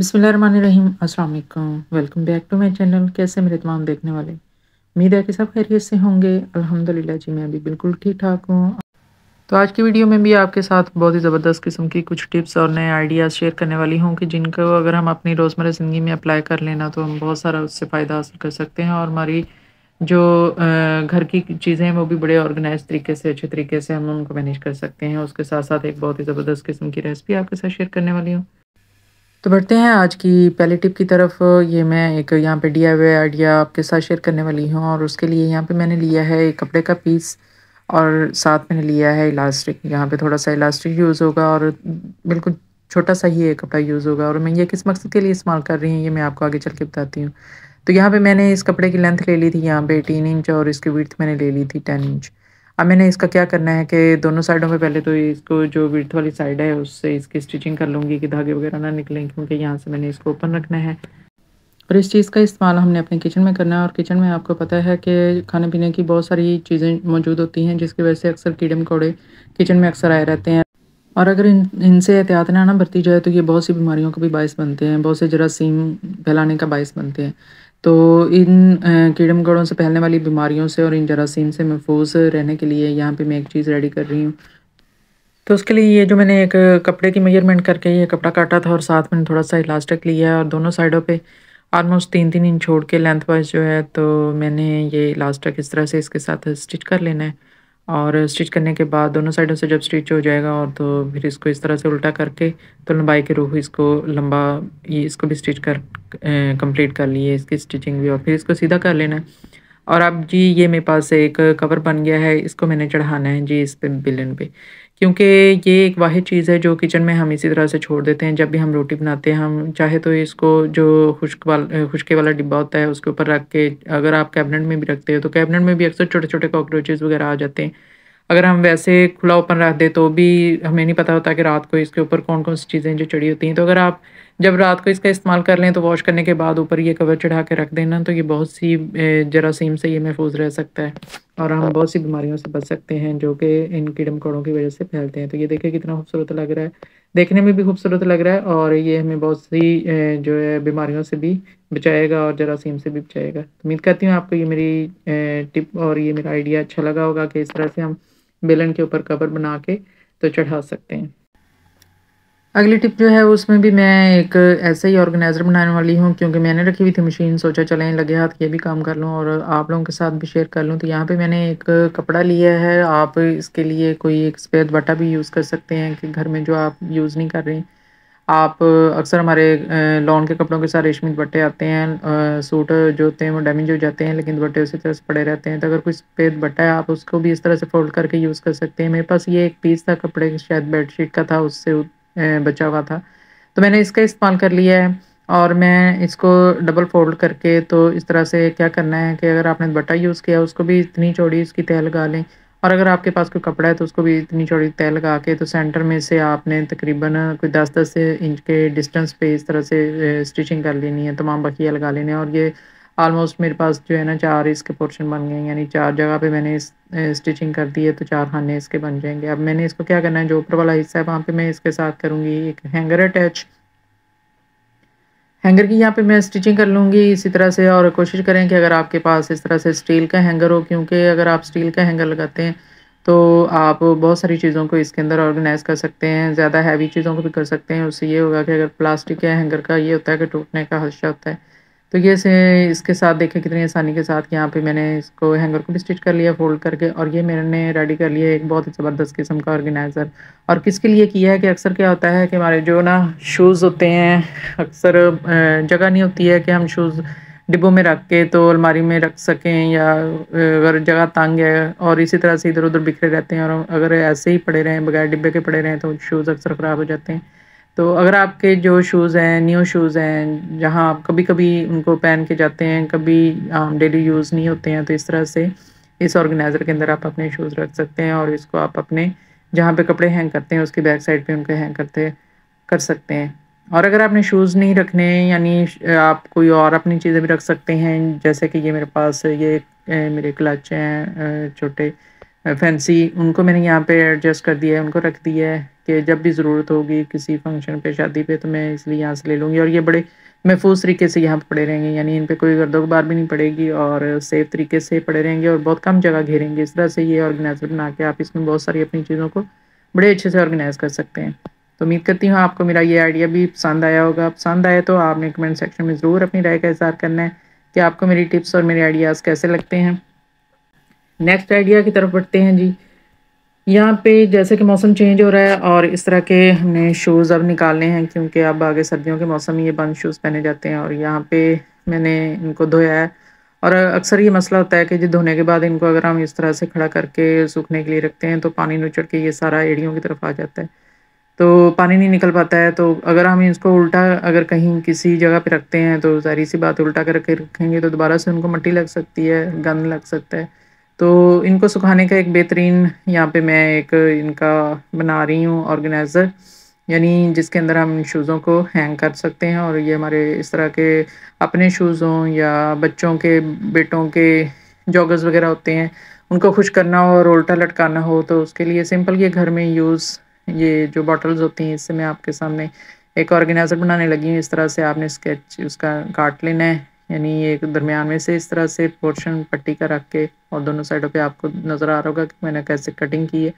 बिसमीम अस्सलाम welcome back to my channel कैसे मेरे तमाम देखने वाले उम्मीद है कि सब खैरियत से होंगे अल्हम्दुलिल्लाह जी मैं अभी बिल्कुल ठीक ठाक हूँ तो आज की वीडियो में भी आपके साथ बहुत ही ज़बरदस्त किस्म की कुछ टिप्स और नए आइडियाज़ शेयर करने वाली हूँ कि जिनको अगर हम अपनी रोज़मर्रा ज़िंदगी में अप्लाई कर लेना तो हम बहुत सारा उससे फ़ायदा हासिल कर सकते हैं और हमारी जो घर की चीज़ें हैं वो भी बड़े ऑर्गेनाइज तरीके से अच्छे तरीके से हम उनको मैनेज कर सकते हैं उसके साथ साथ एक बहुत ही ज़बरदस्त किस्म की रेसिपी आपके साथ शेयर करने वाली हूँ तो बढ़ते हैं आज की पहले टिप की तरफ ये मैं एक यहाँ पे डी आई आइडिया आपके साथ शेयर करने वाली हूँ और उसके लिए यहाँ पे मैंने लिया है एक कपड़े का पीस और साथ मैंने लिया है इलास्टिक यहाँ पे थोड़ा सा इलास्टिक यूज़ होगा और बिल्कुल छोटा सा ही ये कपड़ा यूज़ होगा और मैं ये किस मकसद के लिए इस्तेमाल कर रही हूँ ये मैं आपको आगे चल के बताती हूँ तो यहाँ पर मैंने इस कपड़े की लेंथ ले ली थी यहाँ पर एटीन इंच और इसकी विर्थ मैंने ले ली थी टेन इंच अब मैंने इसका क्या करना है कि दोनों साइडों में पहले तो इसको जो विर्थ वाली साइड है उससे इसकी स्टिचिंग कर लूँगी कि धागे वगैरह ना निकलें क्योंकि यहाँ से मैंने इसको ओपन रखना है और इस चीज़ का इस्तेमाल हमने अपने किचन में करना है और किचन में आपको पता है कि खाने पीने की बहुत सारी चीज़ें मौजूद होती हैं जिसकी वजह से अक्सर कीड़े मकोड़े किचन में अक्सर आए रहते हैं और अगर इन इनसे एहतियात ना ना बरती जाए तो ये बहुत सी बीमारियों का भी बायस बनते हैं बहुत से जरासीम फैलाने का बायस बनते हैं तो इन कीड़े मकोड़ों से फैलने वाली बीमारियों से और इन जरासीम से महफूज रहने के लिए यहाँ पे मैं एक चीज़ रेडी कर रही हूँ तो उसके लिए ये जो मैंने एक कपड़े की मेजरमेंट करके ये कपड़ा काटा था और साथ मैंने थोड़ा सा इलास्टिक लिया और दोनों साइडों पे आलमोस्ट तीन तीन इंच छोड़ के लेंथ वाइज जो है तो मैंने ये इलास्टिक इस तरह से इसके साथ स्टिच कर लेना है और स्टिच करने के बाद दोनों साइडों से जब स्टिच हो जाएगा और तो फिर इसको इस तरह से उल्टा करके तो लंबाई के रूप इसको लंबा ये इसको भी स्टिच कर कंप्लीट कर लिए इसकी स्टिचिंग भी और फिर इसको सीधा कर लेना है और अब जी ये मेरे पास एक कवर बन गया है इसको मैंने चढ़ाना है जी इस पे बिलन पे क्योंकि ये एक वाहि चीज़ है जो किचन में हम इसी तरह से छोड़ देते हैं जब भी हम रोटी बनाते हैं हम चाहे तो इसको जो खुश्क वाला खुश्के वाला डिब्बा होता है उसके ऊपर रख के अगर आप कैबिनेट में भी रखते हो तो कैबिनेट में भी अक्सर छोटे छोटे कॉकरोचेज़ वगैरह आ जाते हैं अगर हम वैसे खुला ओपन रख दें तो भी हमें नहीं पता होता कि रात को इसके ऊपर कौन कौन सी चीज़ें जो चढ़ी होती हैं तो अगर आप जब रात को इसका इस्तेमाल कर लें तो वॉश करने के बाद ऊपर ये कवर चढ़ा के रख देना तो ये बहुत सी जरासीम से ये महफूज रह सकता है और हम हाँ। बहुत सी बीमारियों से बच सकते हैं जो कि इन कीड़े मकोड़ों की वजह से फैलते हैं तो ये देखें कितना खूबसूरत लग रहा है देखने में भी खूबसूरत लग रहा है और ये हमें बहुत सी जो है बीमारियों से भी बचाएगा और जरासीम से भी बचाएगा उम्मीद करती हूँ आपको ये मेरी टिप और ये मेरा आइडिया अच्छा लगा होगा कि इस तरह से हम बेलन के ऊपर कवर बना के तो चढ़ा सकते हैं अगली टिप जो है उसमें भी मैं एक ऐसा ही ऑर्गेनाइज़र बनाने वाली हूँ क्योंकि मैंने रखी हुई थी मशीन सोचा चलें लगे हाथ ये भी काम कर लूँ और आप लोगों के साथ भी शेयर कर लूँ तो यहाँ पे मैंने एक कपड़ा लिया है आप इसके लिए कोई एक स्पेयर बटा भी यूज़ कर सकते हैं कि घर में जो आप यूज़ नहीं कर रहे आप अक्सर हमारे लॉन के कपड़ों के साथ रेशमी दुपट्टे आते हैं सूट जो होते हैं वो डैमेज हो जाते हैं लेकिन दुपट्टे उसी तरह से पड़े रहते हैं तो अगर कोई स्पेद बट्टा है आप उसको भी इस तरह से फोल्ड करके यूज़ कर सकते हैं मेरे पास ये एक पीस था कपड़े शायद बेडशीट का था उससे बचा हुआ था तो मैंने इसका इस्तेमाल कर लिया है और मैं इसको डबल फोल्ड करके तो इस तरह से क्या करना है कि अगर आपने बटा यूज़ किया उसको भी इतनी चौड़ी इसकी तय लगा लें और अगर आपके पास कोई कपड़ा है तो उसको भी इतनी चौड़ी तय लगा के तो सेंटर में से आपने तकरीबन कोई दस दस इंच के डिस्टेंस पे इस तरह से स्टिचिंग कर लेनी है तमाम बखिया लगा लेने और ये ऑलमोस्ट मेरे पास जो है ना चार इसके पोर्शन बन गए यानी चार जगह पे मैंने स्टिचिंग कर दी है तो चार खाने इसके बन जाएंगे अब मैंने इसको क्या करना है जो ऊपर वाला हिस्सा है वहाँ पे मैं इसके साथ करूँगी एक हैंगर अटैच हैंगर की यहाँ पे मैं स्टिचिंग कर लूँगी इसी तरह से और कोशिश करें कि अगर आपके पास इस तरह से स्टील का हैंगर हो क्योंकि अगर आप स्टील का हैंगर लगाते हैं तो आप बहुत सारी चीज़ों को इसके अंदर ऑर्गेनाइज कर सकते हैं ज़्यादा हैवी चीज़ों को भी कर सकते हैं उससे ये होगा कि अगर प्लास्टिक के हैंगर का ये होता है कि टूटने का खदशा होता है तो ये से इसके साथ देखें कितनी आसानी के साथ यहाँ पे मैंने इसको हैंगर को भी स्टिच कर लिया फोल्ड करके और ये मैंने रेडी कर लिया एक बहुत ही ज़बरदस्त किस्म का ऑर्गेनाइज़र और किसके लिए किया है कि अक्सर क्या होता है कि हमारे जो ना शूज़ होते हैं अक्सर जगह नहीं होती है कि हम शूज़ डिब्बों में रख के तो अलमारी में रख सकें या अगर जगह तंग है और इसी तरह से इधर उधर बिखरे रहते हैं और अगर ऐसे ही पड़े रहें बगैर डिब्बे के पड़े रहें तो शूज़ अक्सर ख़राब हो जाते हैं तो अगर आपके जो शूज़ हैं न्यू शूज़ हैं जहाँ आप कभी कभी उनको पहन के जाते हैं कभी डेली um, यूज़ नहीं होते हैं तो इस तरह से इस ऑर्गेनाइज़र के अंदर आप अपने शूज़ रख सकते हैं और इसको आप अपने जहाँ पे कपड़े हैंग करते हैं उसकी बैक साइड पे उनके हैंग करते कर सकते हैं और अगर आपने शूज़ नहीं रखने यानी आप कोई और अपनी चीज़ें भी रख सकते हैं जैसे कि ये मेरे पास ये मेरे क्लच हैं छोटे फैंसी उनको मैंने यहाँ पे एडजस्ट कर दिया है उनको रख दिया है कि जब भी ज़रूरत होगी किसी फंक्शन पे शादी पे तो मैं इसलिए यहाँ से ले लूँगी और ये बड़े महफूज तरीके से यहाँ पड़े रहेंगे यानी इन पर कोई गर्दोगबार भी नहीं पड़ेगी और सेफ तरीके से पड़े रहेंगे और बहुत कम जगह घेरेंगे इस तरह से ये ऑर्गेनाइजर बना के आप इसमें बहुत सारी अपनी चीज़ों को बड़े अच्छे से ऑर्गेनाइज कर सकते हैं तो उम्मीद करती हूँ आपको मेरा ये आइडिया भी पसंद आया होगा पसंद आया तो आपने कमेंट सेक्शन में ज़रूर अपनी राय का इजहार करना है कि आपको मेरी टिप्स और मेरे आइडियाज़ कैसे लगते हैं नेक्स्ट आइडिया की तरफ बढ़ते हैं जी यहाँ पे जैसे कि मौसम चेंज हो रहा है और इस तरह के हमने शूज़ अब निकालने हैं क्योंकि अब आगे सर्दियों के मौसम में ये बंद शूज़ पहने जाते हैं और यहाँ पे मैंने इनको धोया है और अक्सर ये मसला होता है कि जो धोने के बाद इनको अगर हम इस तरह से खड़ा करके सूखने के लिए रखते हैं तो पानी नुचड़ के ये सारा एड़ियों की तरफ आ जाता है तो पानी नहीं निकल पाता है तो अगर हम इसको उल्टा अगर कहीं किसी जगह पर रखते हैं तो जारी सी बात उल्टा करके रखेंगे तो दोबारा से उनको मट्टी लग सकती है गंद लग सकता है तो इनको सुखाने का एक बेहतरीन यहाँ पे मैं एक इनका बना रही हूँ ऑर्गेनाइज़र यानी जिसके अंदर हम शूज़ों को हैंग कर सकते हैं और ये हमारे इस तरह के अपने शूज़ हों या बच्चों के बेटों के जॉगर्स वगैरह होते हैं उनको खुश करना हो और उल्टा लटकाना हो तो उसके लिए सिंपल ये घर में यूज़ ये जो बॉटल्स होती हैं इससे मैं आपके सामने एक ऑर्गेनाइज़र बनाने लगी हूँ इस तरह से आपने स्केच उसका काट लेना है यानी एक दरमियान में से इस तरह से पोर्शन पट्टी का रख के और दोनों साइडों पे आपको नज़र आ रहा होगा कि मैंने कैसे कटिंग की है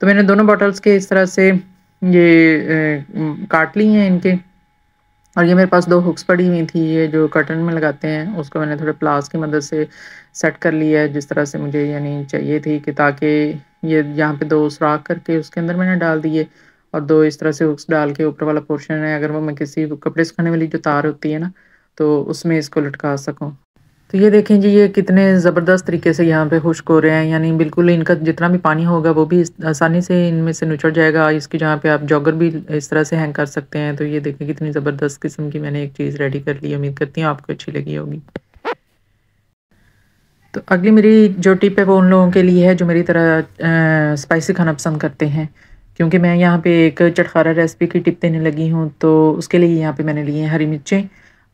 तो मैंने दोनों बॉटल्स के इस तरह से ये काट ली हैं इनके और ये मेरे पास दो हुक्स पड़ी हुई थी ये जो कटन में लगाते हैं उसको मैंने थोड़े प्लास की मदद से सेट कर लिया है जिस तरह से मुझे यानी चाहिए थी कि ताकि ये यहाँ पे दो सुराख करके उसके अंदर मैंने डाल दिए और दो इस तरह से हुक्स डाल के ऊपर वाला पोर्शन है अगर वो मैं किसी कपड़े सुखाने वाली जो तार होती है ना तो उसमें इसको लटका सकूँ तो ये देखें जी ये कितने ज़बरदस्त तरीके से यहाँ पे खुश्क हो रहे हैं यानी बिल्कुल इनका जितना भी पानी होगा वो भी आसानी से इनमें से निचड़ जाएगा इसकी जहाँ पे आप जॉगर भी इस तरह से हैंग कर सकते हैं तो ये देखें कितनी ज़बरदस्त किस्म की मैंने एक चीज़ रेडी कर ली उम्मीद करती हूँ आपको अच्छी लगी होगी तो अगली मेरी जो टिप है वो उन लोगों के लिए है जो मेरी तरह स्पाइसी खाना पसंद करते हैं क्योंकि मैं यहाँ पे एक चटखारा रेसिपी की टिप देने लगी हूँ तो उसके लिए यहाँ पर मैंने लिए हैं हरी मिर्चें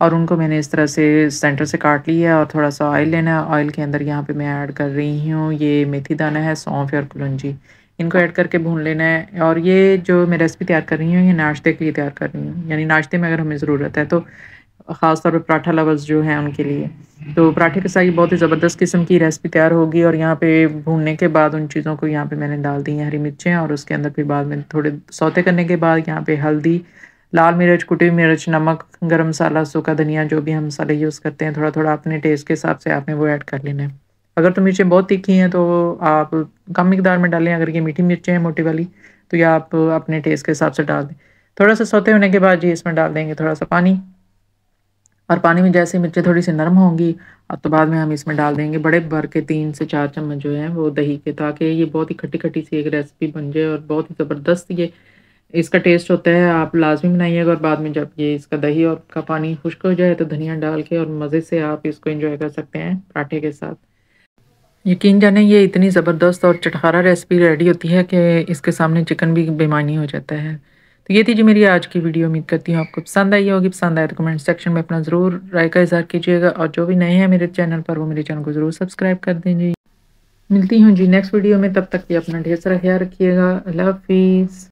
और उनको मैंने इस तरह से सेंटर से काट ली है और थोड़ा सा ऑयल लेना है ऑयल के अंदर यहाँ पे मैं ऐड कर रही हूँ ये मेथी दाना है सौंफ और कुलंजी इनको ऐड करके भून लेना है और ये जो मैं रेसिपी तैयार कर रही हूँ ये नाश्ते के लिए तैयार कर रही हूँ यानी नाश्ते में अगर हमें ज़रूरत है तो ख़ास तौर पर पराठा लवर्स जो हैं उनके लिए तो पराठे के साथ ये बहुत ही ज़बरदस्त किस्म की रेसिपी तैयार होगी और यहाँ पे भूनने के बाद उन चीज़ों को यहाँ पे मैंने डाल दी हैं हरी मिर्चें और उसके अंदर फिर बाद में थोड़े सौते करने के बाद यहाँ पे हल्दी लाल मिर्च कुटी मिर्च नमक गरम मसाला सूखा धनिया जो भी हम मसाले यूज़ करते हैं थोड़ा थोड़ा अपने टेस्ट के हिसाब से आपने वो ऐड कर लेना है अगर तो मिर्चें बहुत तीखी हैं तो आप कम मकदार में डालें अगर ये मीठी मिर्चें हैं मोटी वाली तो ये आप अपने टेस्ट के हिसाब से डाल दें थोड़ा सा सोते होने के बाद जी इसमें डाल देंगे थोड़ा सा पानी और पानी में जैसे मिर्चें थोड़ी सी नरम होंगी अब तो बाद में हम इसमें डाल देंगे बड़े भर के तीन से चार चम्मच जो है वो दही के ताकि ये बहुत ही खट्टी खट्टी सी एक रेसिपी बन जाए और बहुत ही ज़बरदस्त ये इसका टेस्ट होता है आप लाजमी बनाइएगा और बाद में जब ये इसका दही और का पानी खुश्क हो जाए तो धनिया डाल के और मज़े से आप इसको इंजॉय कर सकते हैं पराठे के साथ यकीन जाने ये इतनी ज़बरदस्त और चटखारा रेसिपी रेडी होती है कि इसके सामने चिकन भी बेमानी हो जाता है तो ये थी जी मेरी आज की वीडियो उम्मीद करती हूँ आपको पसंद आई होगी पसंद आए तो कमेंट सेक्शन में अपना ज़रूर राय का इजहार कीजिएगा और जो भी नए हैं मेरे चैनल पर वो मेरे चैनल को ज़रूर सब्सक्राइब कर दें जी मिलती हूँ जी नेक्स्ट वीडियो में तब तक ये अपना ढेर सारा ख्याल रखिएगा अल्लाह हाफिज़